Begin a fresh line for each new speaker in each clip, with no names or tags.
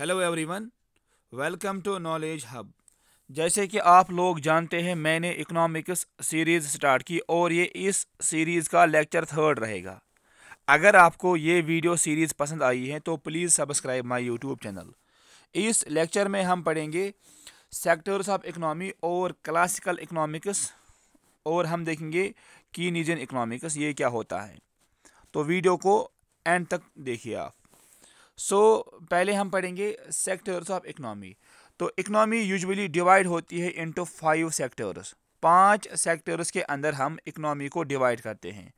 hello everyone welcome to knowledge hub जैसे कि आप लोग जानते हैं मैंने इकोनॉमिक्स सीरीज़ स्टार्ट की और ये इस सीरीज़ का लेक्चर थर्ड रहेगा अगर आपको ये वीडियो सीरीज़ पसंद आई है तो please subscribe my YouTube channel इस लेक्चर में हम पढ़ेंगे सेक्टर्स ऑफ इकनॉमी और क्लासिकल इकोनॉमिक्स और हम देखेंगे की निजन इकोनॉमिक्स ये क्या होता है तो वीडियो को एंड तक देखिए आप सो so, पहले हम पढ़ेंगे सेक्टर्स ऑफ इकनॉमी तो इकनॉमी यूजुअली डिवाइड होती है इनटू फाइव सेक्टर्स पांच सेक्टर्स के अंदर हम इकनॉमी को डिवाइड करते हैं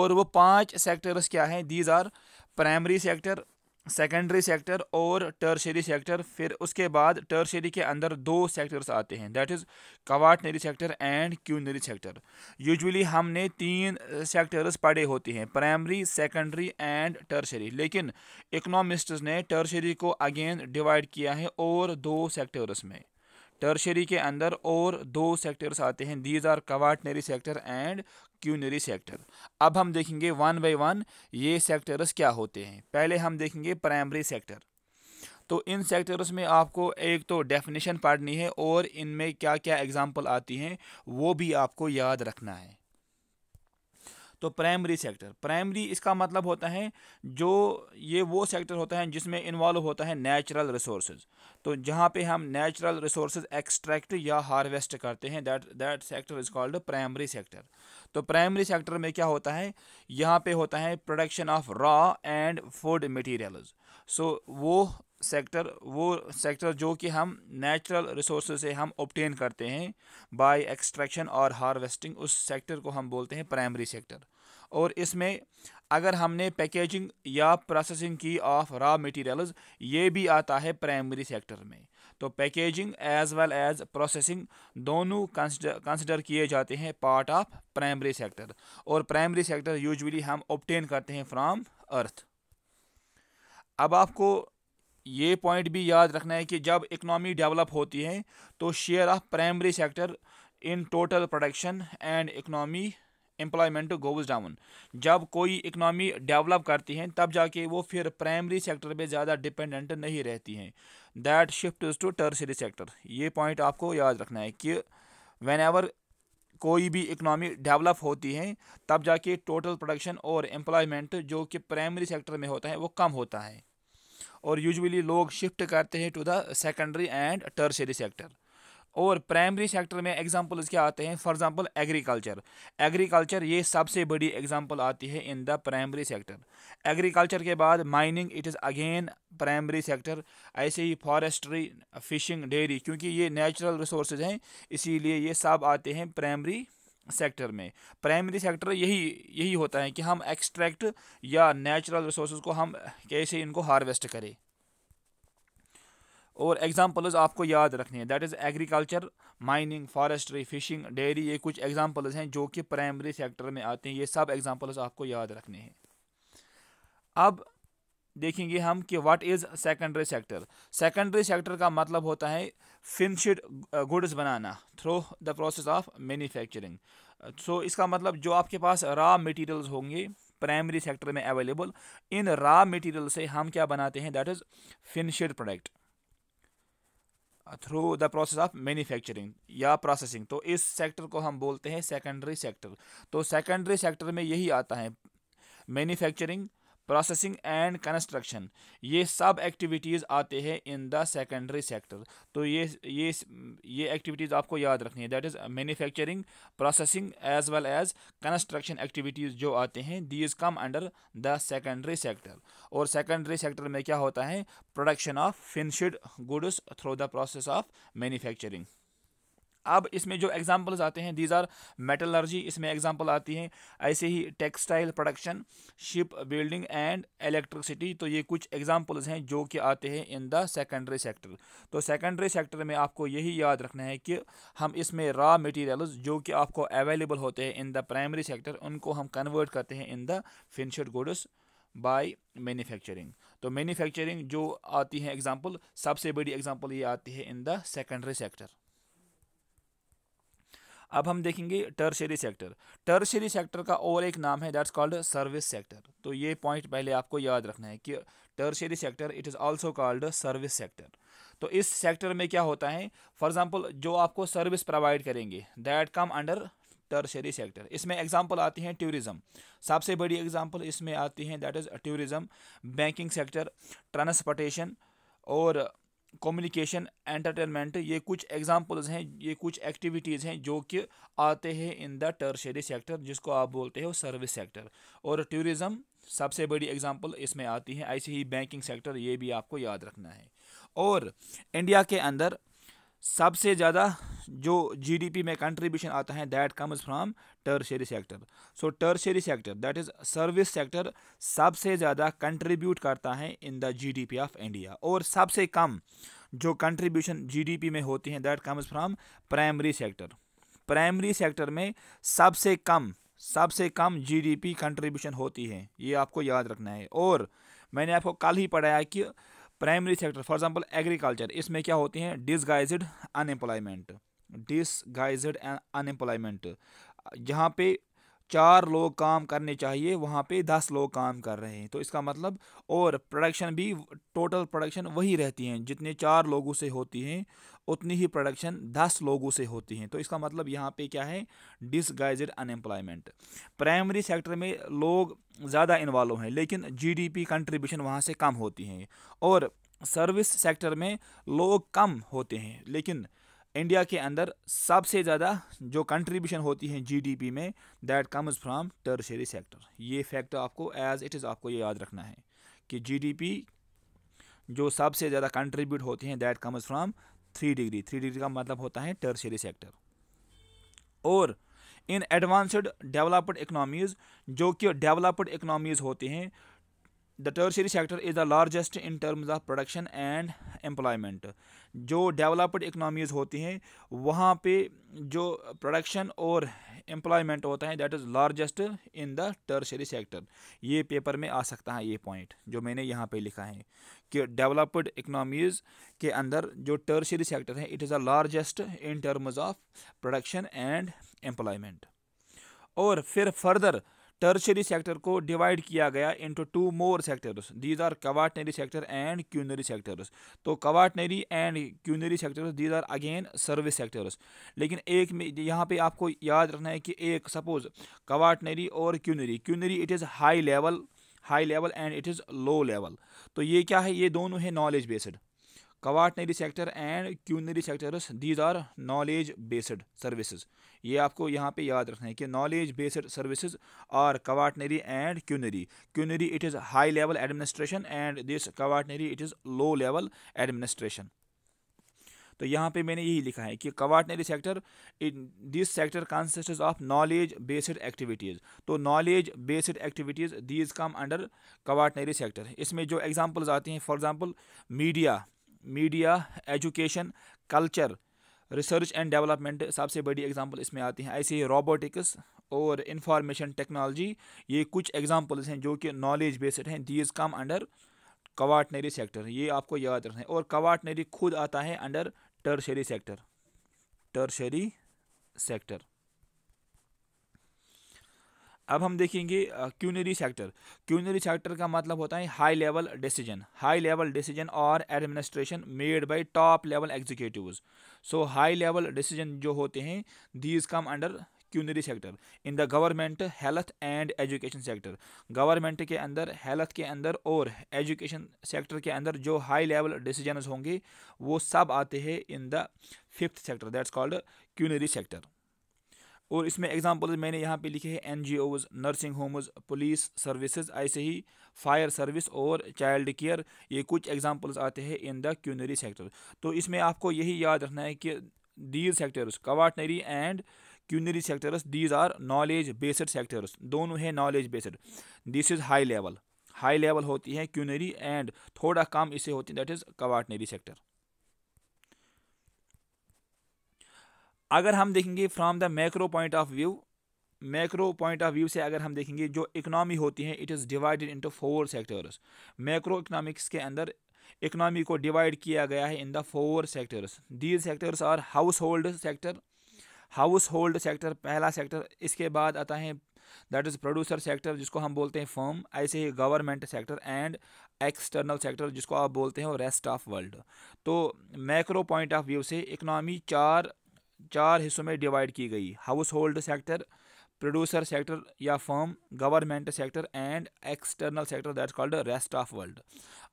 और वो पांच सेक्टर्स क्या हैं these are primary sector secondary sector और टर्शरी सेक्टर फिर उसके बाद टर्शरी के अंदर दो सेक्टर्स आते हैं that is quaternary sector and quinary sector usually हमने तीन सेक्टर्स पढ़े होते हैं प्राइमरी सेकेंडरी एंड टर्शरी लेकिन इकोनॉमिस्ट्स ने टर्शरी को अगेन डिवाइड किया है और दो सेक्टर्स में टर्शरी के अंदर और दो सेक्टर्स आते हैं these are quaternary sector and quinary sector अब हम देखेंगे वन बाई वन ये सेक्टर्स क्या होते हैं पहले हम देखेंगे प्राइमरी सेक्टर तो इन सेक्टर्स में आपको एक तो डेफिनेशन पढ़नी है और इनमें क्या क्या एग्ज़ाम्पल आती हैं वो भी आपको याद रखना है तो प्राइमरी सेक्टर प्राइमरी इसका मतलब होता है जो ये वो सेक्टर होता है जिसमें इन्वॉल्व होता है नेचुरल रिसोर्स तो जहाँ पे हम नेचुरल रिसोर्स एक्सट्रैक्ट या हार्वेस्ट करते हैं that that sector is called primary sector तो प्राइमरी सेक्टर में क्या होता है यहाँ पे होता है production of raw and food material so वो सेक्टर वो सेक्टर जो कि हम नेचुरल रिसोर्स से हम ऑप्टेन करते हैं बाय एक्सट्रैक्शन और हार्वेस्टिंग उस सेक्टर को हम बोलते हैं प्राइमरी सेक्टर और इसमें अगर हमने पैकेजिंग या प्रोसेसिंग की ऑफ रॉ मटेरियल्स ये भी आता है प्राइमरी सेक्टर में तो packaging as well as processing दोनों कंसिडर किए जाते हैं पार्ट ऑफ प्राइमरी सेक्टर और प्राइमरी सेक्टर यूजुअली हम ऑप्टेन करते हैं फ्रॉम अर्थ अब आपको ये पॉइंट भी याद रखना है कि जब इकनॉमी डेवलप होती है तो share of primary sector in total production and economy employment goes down जब कोई इकनॉमी डेवलप करती है तब जाके वो फिर प्राइमरी सेक्टर पे ज़्यादा डिपेंडेंट नहीं रहती हैं that shift to tertiary sector ये पॉइंट आपको याद रखना है कि वेन एवर कोई भी इकनॉमी डेवलप होती है तब जाके टोटल प्रोडक्शन और एम्प्लॉयमेंट जो कि प्राइमरी सेक्टर में होता है वो कम होता है और यूजुअली लोग शिफ्ट करते हैं to the secondary and tertiary sector और प्राइमरी सेक्टर में एग्जांपल्स क्या आते हैं फॉर एग्जांपल एग्रीकल्चर एग्रीकल्चर ये सबसे बड़ी एग्जांपल आती है in the primary sector agriculture के बाद mining it is again primary sector ऐसे ही फॉरेस्ट्री फिशिंग डेयरी क्योंकि ये नेचुरल रिसोर्सेज हैं इसीलिए ये सब आते हैं प्राइमरी सेक्टर में प्राइमरी सेक्टर यही यही होता है कि हम एक्सट्रैक्ट या नेचुरल रिसोर्स को हम कैसे इनको हार्वेस्ट करें और एग्जाम्पल्स आपको याद रखने हैं that is agriculture mining forestry fishing dairy ये कुछ एग्जाम्पल्स हैं जो कि प्राइमरी सेक्टर में आते हैं ये सब एग्जाम्पल्स आपको याद रखने हैं अब देखेंगे हम कि what is secondary sector secondary sector का मतलब होता है फिनिश्ड गुड्स uh, बनाना through the process of manufacturing so इसका मतलब जो आपके पास रॉ मटेरियल्स होंगे प्राइमरी सेक्टर में अवेलेबल इन रॉ मटेरियल से हम क्या बनाते हैं that is finished product through the process of manufacturing या प्रोसेसिंग तो इस सेक्टर को हम बोलते हैं सेकेंडरी सेक्टर तो सेकेंडरी सेक्टर में यही आता है मैन्युफैक्चरिंग प्रोसेसिंग एंड कंस्ट्रक्शन ये सब एक्टिविटीज़ आते हैं इन द सेकेंडरी सेक्टर तो ये ये ये एक्टिविटीज़ आपको याद रखनी है that is manufacturing processing as well as construction activities जो आते हैं the is come under the secondary sector और सेकेंडरी सेक्टर में क्या होता है production of finished goods through the process of manufacturing अब इसमें जो एग्जांपल्स आते हैं दीज आर मेटलर्जी इसमें एग्जांपल आती हैं ऐसे ही textile production ship building and electricity तो ये कुछ एग्जांपल्स हैं जो कि आते हैं इन द सेकेंडरी सेक्टर तो सेकेंडरी सेक्टर में आपको यही याद रखना है कि हम इसमें रॉ मटेरियल्स जो कि आपको अवेलेबल होते हैं इन द प्राइमरी सेक्टर उनको हम कन्वर्ट करते हैं in the finished goods by manufacturing तो मैन्युफैक्चरिंग जो आती है एग्जाम्पल सबसे बड़ी एग्जाम्पल ये आती है इन द सेकेंडरी सेक्टर अब हम देखेंगे टर्शरी सेक्टर टर्शरी सेक्टर का और एक नाम है दैट्स कॉल्ड सर्विस सेक्टर तो ये पॉइंट पहले आपको याद रखना है कि tertiary sector it is also called service sector तो इस सेक्टर में क्या होता है फॉर एग्जाम्पल जो आपको सर्विस प्रोवाइड करेंगे that come under tertiary sector इसमें एग्जाम्पल आती हैं टूरिज़्म सबसे बड़ी एग्ज़ाम्पल इसमें आती हैं that is tourism banking sector transportation और कम्युनिकेशन एंटरटेनमेंट ये कुछ एग्जांपल्स हैं ये कुछ एक्टिविटीज़ हैं जो कि आते हैं इन द टर्शरी सेक्टर जिसको आप बोलते हो सर्विस सेक्टर और टूरिज़्म सबसे बड़ी एग्जांपल इसमें आती है ऐसे ही बैंकिंग सेक्टर ये भी आपको याद रखना है और इंडिया के अंदर सबसे ज़्यादा जो जीडीपी में कंट्रीब्यूशन आता है that comes from tertiary sector so tertiary sector that is service sector सबसे ज़्यादा कंट्रीब्यूट करता है in the GDP of India और सबसे कम जो कंट्रीब्यूशन जीडीपी में होती है that comes from primary sector primary sector में सबसे कम सबसे कम जीडीपी कंट्रीब्यूशन होती है ये आपको याद रखना है और मैंने आपको कल ही पढ़ाया कि primary sector for example agriculture इसमें क्या होती हैं डिसगाइजड अनएम्प्लॉयमेंट डिसगाइजड अनएम्प्लॉयमेंट यहाँ पे चार लोग काम करने चाहिए वहाँ पे दस लोग काम कर रहे हैं तो इसका मतलब और प्रोडक्शन भी टोटल प्रोडक्शन वही रहती हैं जितने चार लोगों से होती हैं उतनी ही प्रोडक्शन दस लोगों से होती हैं तो इसका मतलब यहाँ पे क्या है डिसगाइजेड अनएम्प्लॉयमेंट प्राइमरी सेक्टर में लोग ज़्यादा इन्वॉल्व हैं लेकिन जी डी पी कंट्रीब्यूशन वहाँ से कम होती हैं और सर्विस सेक्टर में लोग कम होते हैं लेकिन इंडिया के अंदर सबसे ज़्यादा जो कंट्रीब्यूशन होती है जीडीपी में that comes from tertiary sector ये फैक्ट आपको एज इट इज़ आपको ये याद रखना है कि जीडीपी जो सबसे ज़्यादा कंट्रीब्यूट होती हैं that comes from three degree three degree का मतलब होता है टर्शरी सेक्टर और इन एडवांसड डेवलप्ड इकनॉमीज़ जो कि डेवलप्ड इकनॉमीज़ होते हैं the tertiary sector is the largest in terms of production and employment जो डेवलप्ड इकनॉमीज़ होती हैं वहाँ पे जो प्रोडक्शन और एम्प्लॉयमेंट होता है that is largest in the tertiary sector ये पेपर में आ सकता है ये पॉइंट जो मैंने यहाँ पे लिखा है कि डेवलप्ड इकनॉमीज़ के अंदर जो टर्शरी सेक्टर है it is the largest in terms of production and employment और फिर फर्दर टर्शरी सेक्टर को डिवाइड किया गया into two more sectors these are quaternary sector and quinary sectors तो quaternary and quinary sectors these are again service sectors लेकिन एक में यहाँ पे आपको याद रखना है कि एक सपोज कवाटनरी और quinary quinary it is high level high level and it is low level तो ये क्या है ये दोनों है knowledge based quaternary sector and quinary sectors these are knowledge based services ये आपको यहाँ पे याद रखना है कि knowledge based services are quaternary and quinary quinary it is high level administration and this quaternary it is low level administration तो यहाँ पे मैंने यही लिखा है कि quaternary sector this sector consist of knowledge based activities तो knowledge based activities these come under quaternary sector इसमें जो एग्जांपल्स आती हैं for example media media education culture research and development सबसे बड़ी एग्जांपल इसमें आती हैं ऐसे ही रोबोटिक्स और इंफॉर्मेशन टेक्नोलॉजी ये कुछ एग्जांपल्स हैं जो कि नॉलेज बेस्ड हैं the is come under quaternary sector ये आपको याद रखना है और कवाटनरी खुद आता है under tertiary sector tertiary sector अब हम देखेंगे क्यूनरी सेक्टर क्यूनरी सेक्टर का मतलब होता है high level decision high level decision और administration made by top level executives so high level decision जो होते हैं these come under quinary sector in the government health and education sector government के अंदर हेल्थ के अंदर और एजुकेशन सेक्टर के अंदर जो हाई लेवल डिसीजनस होंगे वो सब आते हैं in the fifth sector that's called quinary sector और इसमें एग्जाम्पल मैंने यहाँ पे लिखे हैं NGOs nursing homes police services ऐसे ही फायर सर्विस और चाइल्ड केयर ये कुछ एग्ज़ाम्पल्स आते हैं इन द क्यूनरी सेक्टर तो इसमें आपको यही याद रखना है कि these sectors quaternary and quinary sectors these are knowledge based sectors दोनों हैं knowledge based this is high level high level होती है क्यूनरी एंड थोड़ा कम इसे होती है दैट इज़ कवाटनरी सेक्टर अगर हम देखेंगे from the macro point of view macro point of view से अगर हम देखेंगे जो इकनॉमी होती है it is divided into four sectors macro economics के अंदर इकनॉमी को डिवाइड किया गया है in the four sectors these sectors are household sector household sector पहला सेक्टर इसके बाद आता है दैट इज़ प्रोड्यूसर सेक्टर जिसको हम बोलते हैं फर्म ऐसे ही government sector and external sector जिसको आप बोलते हैं रेस्ट ऑफ वर्ल्ड तो मैक्रो पॉइंट ऑफ व्यू से इकनॉमी चार चार हिस्सों में डिवाइड की गई household sector producer sector या firm government sector and external sector that called rest of world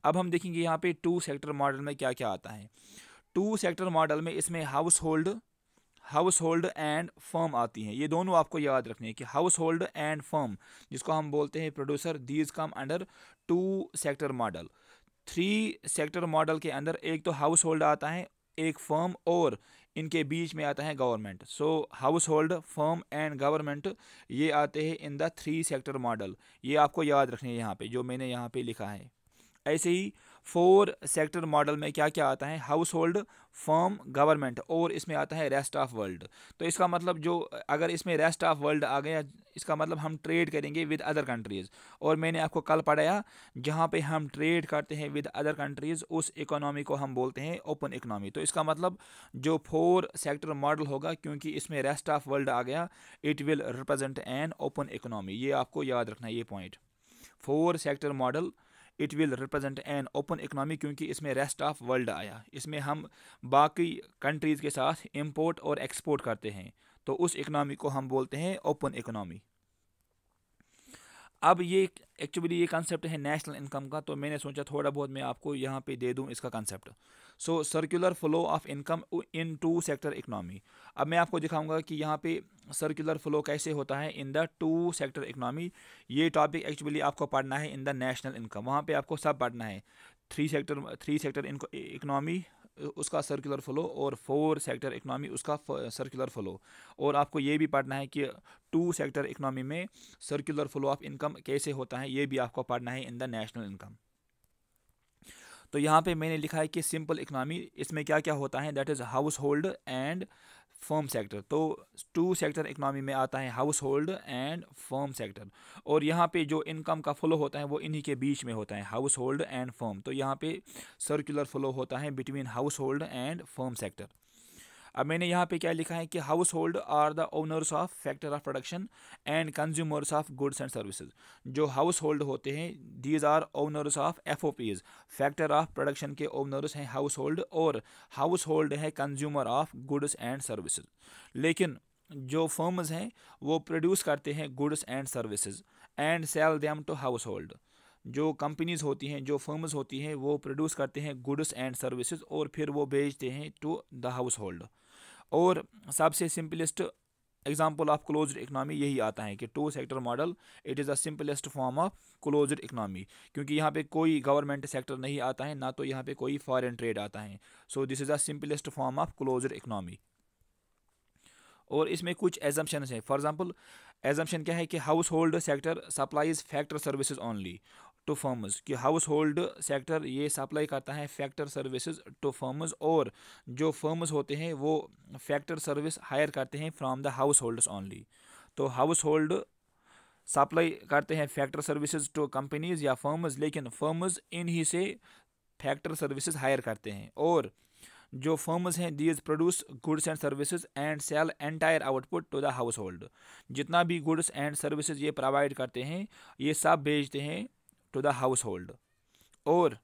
अब हम देखेंगे यहाँ पे टू सेक्टर मॉडल में क्या क्या आता है टू सेक्टर मॉडल में इसमें household household and firm आती हैं ये दोनों आपको याद रखने हैं कि हाउस होल्ड एंड फर्म जिसको हम बोलते हैं producer these come under two sector model three sector model के अंदर एक तो हाउस होल्ड आता है एक फर्म और इनके बीच में आता है government so household firm and government ये आते हैं in the three sector model ये आपको याद रखने यहाँ पे जो मैंने यहाँ पे लिखा है ऐसे ही फोर सेक्टर मॉडल में क्या क्या आता है हाउस होल्ड फर्म गवर्नमेंट और इसमें आता है रेस्ट ऑफ वर्ल्ड तो इसका मतलब जो अगर इसमें रेस्ट ऑफ वर्ल्ड आ गया इसका मतलब हम ट्रेड करेंगे विद अदर कंट्रीज़ और मैंने आपको कल पढ़ाया जहाँ पे हम ट्रेड करते हैं विद अदर कंट्रीज़ उस इकोनॉमी को हम बोलते हैं ओपन इकोनॉमी तो इसका मतलब जो फोर सेक्टर मॉडल होगा क्योंकि इसमें रेस्ट ऑफ वर्ल्ड आ गया it will represent an open economy ये आपको याद रखना है ये point four sector model it will represent an open economy क्योंकि इसमें रेस्ट ऑफ वर्ल्ड आया इसमें हम बाकी कंट्रीज़ के साथ इम्पोर्ट और एक्सपोर्ट करते हैं तो उस इकनॉमी को हम बोलते हैं ओपन इकनॉमी अब ये एक्चुअली ये कंसेप्ट है नेशनल इनकम का तो मैंने सोचा थोड़ा बहुत मैं आपको यहाँ पे दे दूँ इसका concept so circular flow of income in two sector economy अब मैं आपको दिखाऊंगा कि यहाँ पे सर्कुलर फ्लो कैसे होता है in the two sector economy ये टॉपिक एक्चुअली आपको पढ़ना है इन द नेशनल इनकम वहाँ पे आपको सब पढ़ना है three sector three sector economy उसका सर्कुलर फ्लो और फोर सेक्टर इकनॉमी उसका सर्कुलर फ्लो और आपको ये भी पढ़ना है कि टू सेक्टर इकनॉमी में सर्कुलर फ्लो ऑफ इनकम कैसे होता है ये भी आपको पढ़ना है इन द नेशनल इनकम तो यहाँ पे मैंने लिखा है कि सिंपल इकनॉमी इसमें क्या क्या होता है that is household and firm sector तो टू सेक्टर इकनॉमी में आता है household and firm sector और यहाँ पे जो इनकम का फ्लो होता है वो इन्हीं के बीच में होता है हाउस होल्ड एंड फर्म तो यहाँ पे सर्कुलर फ्लो होता है between household and firm sector अब मैंने यहाँ पे क्या लिखा है कि household are the owners of factor of production and consumers of goods and services जो हाउस होल्ड होते हैं these are owners of FOPs factor of production के ओनर्स हैं हाउस होल्ड और हाउस होल्ड है consumer of goods and services लेकिन जो फर्म्स हैं वो प्रोड्यूस करते हैं goods and services and sell them to household जो कंपनीज होती हैं जो फर्म्स होती हैं वो प्रोड्यूस करते हैं गुड्स एंड सर्विसेज और फिर वो बेचते हैं टू द हाउस होल्ड और सबसे simplest example of close economy यही आता है कि two sector model it is the simplest form of close economy क्योंकि यहाँ पे कोई गवर्नमेंट सेक्टर नहीं आता है ना तो यहाँ पे कोई फॉरेन ट्रेड आता है so this is the simplest form of close economy और इसमें कुछ एजम्पन्स हैं फॉर एग्जाम्पल एजम्पन क्या है कि household sector supplies factor services only to firms कि हाउस होल्ड सेक्टर ये सप्लाई करता है फैक्टर सर्विसेज टू फर्म्स और जो फर्म्स होते हैं वो फैक्टर सर्विस हायर करते हैं from the householders only तो हाउस होल्ड सप्लाई करते हैं फैक्टर सर्विसेज टू कंपनीज या फर्म्स लेकिन फर्म्स इन ही से फैक्टर सर्विसेज हायर करते हैं और जो फर्म्स हैं these produce goods and services and sell entire output to the household जितना भी गुड्स एंड सर्विसेज ये प्रोवाइड करते हैं ये सब भेजते हैं टू हाउस होल्ड और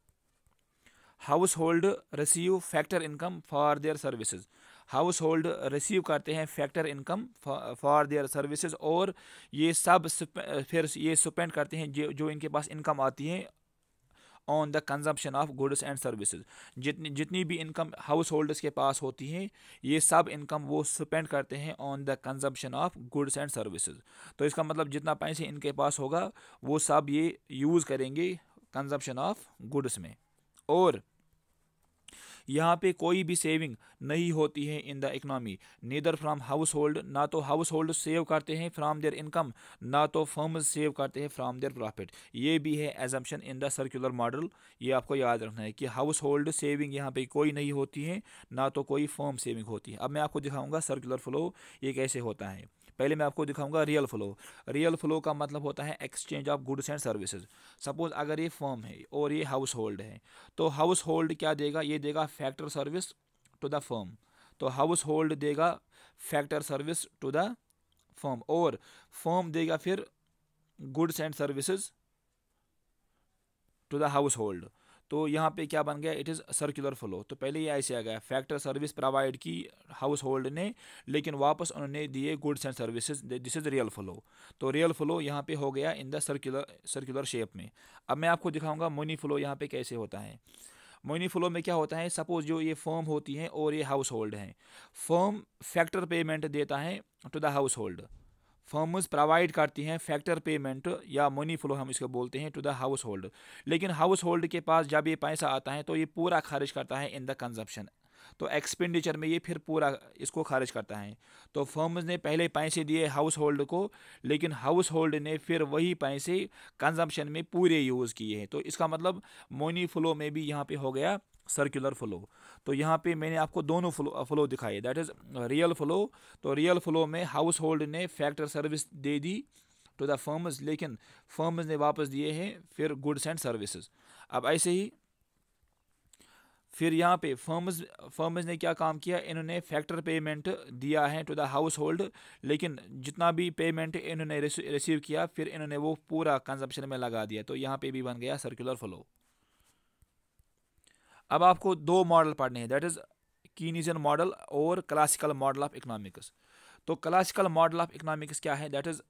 household receive factor income for their services hold receive करते हैं factor income for their services और ये सब फिर ये स्पेंड करते हैं जो इनके पास इनकम आती है on the consumption of goods and services जितनी जितनी भी इनकम हाउस होल्डर्स के पास होती हैं ये सब इनकम वो स्पेंड करते हैं on the consumption of goods and services तो इसका मतलब जितना पैसे इनके पास होगा वो सब ये यूज़ करेंगे कंजम्पशन ऑफ गुड्स में और यहाँ पे कोई भी सेविंग नहीं होती है in the economy neither from household ना तो हाउस होल्ड सेव करते हैं फ्राम देयर इनकम ना तो फर्म सेव करते हैं फ्राम देयर प्रॉफिट ये भी है assumption in the circular model ये आपको याद रखना है कि हाउस होल्ड सेविंग यहाँ पे कोई नहीं होती है ना तो कोई फर्म सेविंग होती है अब मैं आपको दिखाऊंगा सर्कुलर फ्लो ये कैसे होता है पहले मैं आपको दिखाऊंगा रियल फ्लो रियल फ्लो का मतलब होता है exchange of goods and services suppose अगर ये फर्म है और ये हाउस होल्ड है तो हाउस होल्ड क्या देगा ये देगा factor service to the firm तो हाउस होल्ड देगा factor service to the firm और फर्म देगा फिर goods and services to the household तो यहाँ पे क्या बन गया इट इज़ सर्कुलर फ्लो तो पहले ये ऐसे आ गया फैक्टर सर्विस प्रोवाइड की हाउस होल्ड ने लेकिन वापस उन्होंने दिए goods and services this is real flow तो रियल फ्लो यहाँ पे हो गया in the circular circular shape में अब मैं आपको दिखाऊंगा मोनी फ्लो यहाँ पे कैसे होता है मोनी फ्लो में क्या होता है सपोज जो ये फर्म होती हैं और ये हाउस होल्ड हैं फर्म फैक्टर पेमेंट देता है to the household firms provide करती हैं फैक्टर पेमेंट या मनी फ्लो हम इसको बोलते हैं टू द हाउस होल्ड लेकिन हाउस होल्ड के पास जब ये पैसा आता है तो ये पूरा खर्च करता है इन द कंजप्शन तो एक्सपेंडिचर में ये फिर पूरा इसको खारिज करता है तो फर्म्स ने पहले पैसे दिए हाउस होल्ड को लेकिन हाउस होल्ड ने फिर वही पैसे कंजम्पशन में पूरे यूज़ किए हैं तो इसका मतलब मोनी फ्लो में भी यहाँ पे हो गया सर्कुलर फ्लो तो यहाँ पे मैंने आपको दोनों फ्लो फ्लो दिखाए दैट इज़ रियल फ्लो तो रियल फ्लो में हाउस होल्ड ने फैक्टर सर्विस दे दी टू द फर्म्स लेकिन फर्म्स ने वापस दिए हैं फिर गुड्स एंड सर्विसेज अब ऐसे ही फिर यहाँ पे फर्म्स फर्म्स ने क्या काम किया इन्होंने फैक्टर पेमेंट दिया है टू द हाउस होल्ड लेकिन जितना भी पेमेंट इन्होंने रिसीव किया फिर इन्होंने वो पूरा कंजप्शन में लगा दिया तो यहाँ पे भी बन गया सर्कुलर फ्लो अब आपको दो मॉडल पढ़ने हैं दैट इज़ कीनीजन मॉडल और क्लासिकल मॉडल ऑफ इकनॉमिक्स तो क्लासिकल मॉडल ऑफ इकनॉमिक्स क्या है that is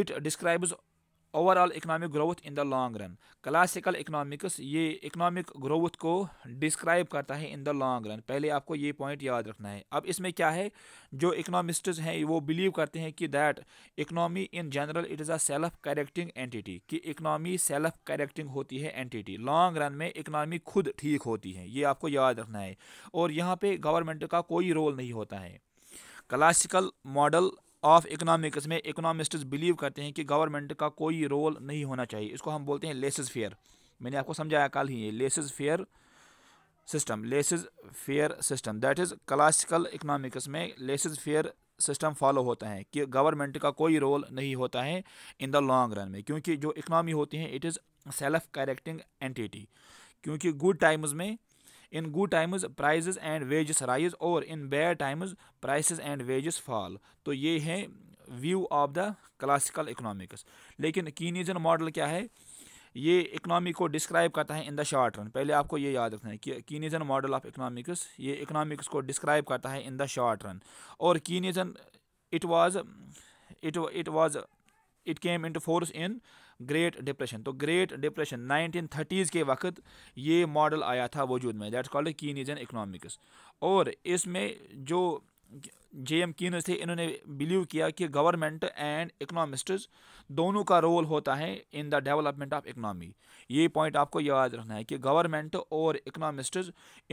it describes overall economic growth in the long run classical economics ये इकनॉमिक ग्रोथ को डिस्क्राइब करता है इन द लॉन्ग रन पहले आपको ये पॉइंट याद रखना है अब इसमें क्या है जो इकनॉमिस्ट हैं वो बिलीव करते हैं कि that economy in general it is a self correcting entity कि इकनॉमी सेल्फ करेक्टिंग होती है एंटिटी लॉन्ग रन में इकनॉमी खुद ठीक होती है ये आपको याद रखना है और यहाँ पर गवर्नमेंट का कोई रोल नहीं होता है क्लासिकल मॉडल ऑफ इकनॉमिक्स में इकोनॉमिस्ट बिलीव करते हैं कि गवर्नमेंट का कोई रोल नहीं होना चाहिए इसको हम बोलते हैं लेसिस फेयर मैंने आपको समझाया कल ही ये laissez faire system laissez faire system that is classical economics में लेसेस फेयर सिस्टम फॉलो होता है कि गवर्नमेंट का कोई रोल नहीं होता है इन द लॉन्ग रन में क्योंकि जो इकनॉमी होती है it is self correcting entity क्योंकि गुड टाइम्स में in good times prices and wages rise और in bad times prices and wages fall तो ये है view of the classical economics लेकिन कीनीजन मॉडल क्या है ये इकनॉमी को डिस्क्राइब करता है इन द शॉर्ट रन पहले आपको ये याद रखना है कि कीनीजन मॉडल ऑफ इकनॉमिक्स ये इकनॉमिक्स को डिस्क्राइब करता है इन द शॉर्ट रन और Keynesian it was it it was it came into force in great depression तो ग्रेट डिप्रेशन 1930s के वक्त ये मॉडल आया था वजूद में दैट्स कॉल्ड कीनिजन इकोनॉमिक्स और इसमें जो जे एम कीन थे इन्होंने बिलीव किया कि गवर्नमेंट एंड इकोनॉमिस्ट्स दोनों का रोल होता है in the development of economy ये पॉइंट आपको याद रखना है कि गवर्नमेंट और इकनॉमिस्ट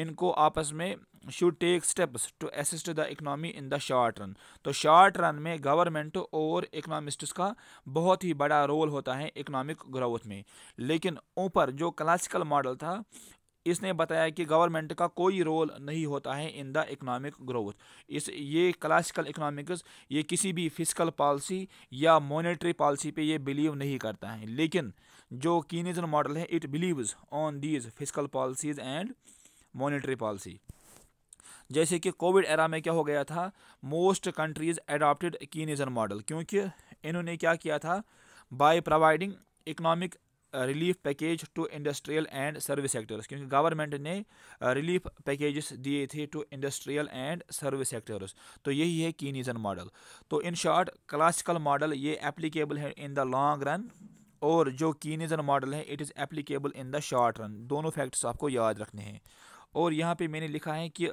इनको आपस में should take steps to assist the economy in the short run तो शॉर्ट रन में गवर्नमेंट और इकनॉमिस्ट का बहुत ही बड़ा रोल होता है इकनॉमिक ग्रोथ में लेकिन ऊपर जो क्लासिकल मॉडल था इसने बताया कि गवर्नमेंट का कोई रोल नहीं होता है इन द इकोनॉमिक ग्रोथ इस ये क्लासिकल इकोनॉमिक्स ये किसी भी फिजिकल पॉलिसी या मॉनेटरी पॉलिसी पे ये बिलीव नहीं करता है लेकिन जो कीनिजन मॉडल है it believes on these physical policies and monetary policy जैसे कि कोविड एरा में क्या हो गया था most countries adopted Keynesian model क्योंकि इन्होंने क्या किया था by providing economic relief package to industrial and service sectors क्योंकि गवर्नमेंट ने रिलीफ पैकेजेस दिए थे to industrial and service sectors तो यही है कीनीजन मॉडल तो इन शॉर्ट क्लासिकल मॉडल ये एप्लीकेबल है इन द लॉन्ग रन और जो कीनीजन मॉडल है it is applicable in the short run दोनों फैक्ट्स आपको याद रखने हैं और यहाँ पे मैंने लिखा है कि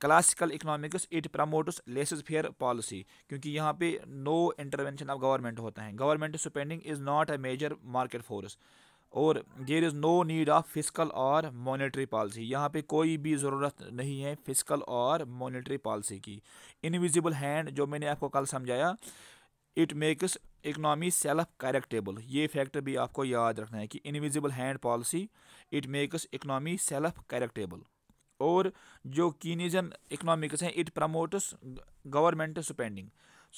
classical economics it promotes laissez faire policy क्योंकि यहाँ पे नो इंटरवेंशन ऑफ गवर्नमेंट होता है government spending is not a major market force और there is no need of physical और मॉनेटरी पॉलिसी यहाँ पे कोई भी ज़रूरत नहीं है फिजिकल और मॉनेटरी पॉलिसी की इनविजिबल हैंड जो मैंने आपको कल समझाया it makes economy self correctable ये फैक्टर भी आपको याद रखना है कि invisible hand policy it makes economy self correctable और जो कीनिजन इकनॉमिक्स हैं it promotes government spending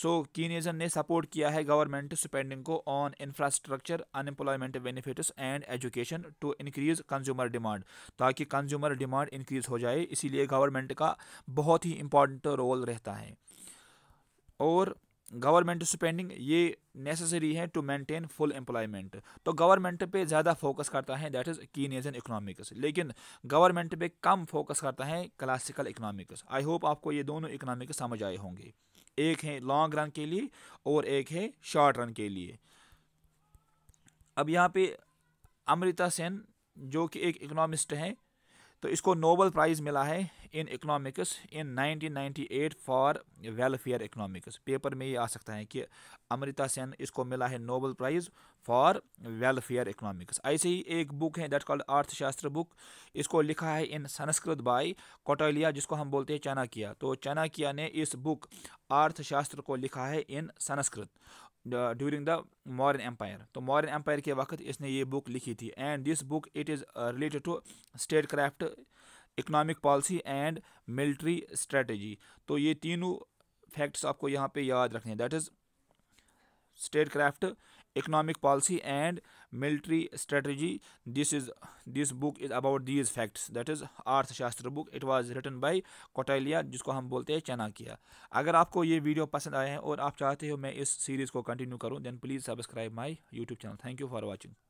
so Keynesian ने सपोर्ट किया है गवर्नमेंट स्पेंडिंग को on infrastructure unemployment benefits and education to increase consumer demand ताकि कंज्यूमर डिमांड इंक्रीज हो जाए इसीलिए गवर्नमेंट का बहुत ही इम्पॉर्टेंट रोल रहता है और गवर्नमेंट स्पेंडिंग ये नेसेसरी है टू मेंटेन फुल एम्प्लॉयमेंट तो गवर्नमेंट पे ज़्यादा फोकस करता है दैट इज़ नेजन इकोनॉमिक्स लेकिन गवर्नमेंट पे कम फोकस करता है क्लासिकल इकोनॉमिक्स आई होप आपको ये दोनों इकोनॉमिक्स समझ आए होंगे एक है लॉन्ग रन के लिए और एक है शॉर्ट रन के लिए अब यहाँ पे अमृता सेन जो कि एक इकोनॉमिस्ट हैं तो इसको नोबल प्राइज़ मिला है in economics in 1998 for welfare economics paper में ये आ सकता है कि अमृता सेन इसको मिला है Nobel prize for welfare economics ऐसे ही एक बुक है दैट कॉल्ड अर्थशास्त्र बुक इसको लिखा है इन संस्कृत बाय कोटोलिया जिसको हम बोलते हैं चाणक्य तो चाणक्य ने इस बुक अर्थशास्त्र को लिखा है in Sanskrit during the Maurya empire तो मॉर्न एम्पायर के वक्त इसने ये बुक लिखी थी and this book it is related to statecraft economic policy and military strategy तो ये तीनों फैक्ट्स आपको यहाँ पे याद रखने that is statecraft economic policy and military strategy this is this book is about these facts that is अर्थशास्त्र book it was written by Kautilya जिसको हम बोलते हैं चाणक्य अगर आपको ये वीडियो पसंद आए हैं और आप चाहते हो मैं इस सीरीज़ को कंटिन्यू करूं then please subscribe my YouTube channel thank you for watching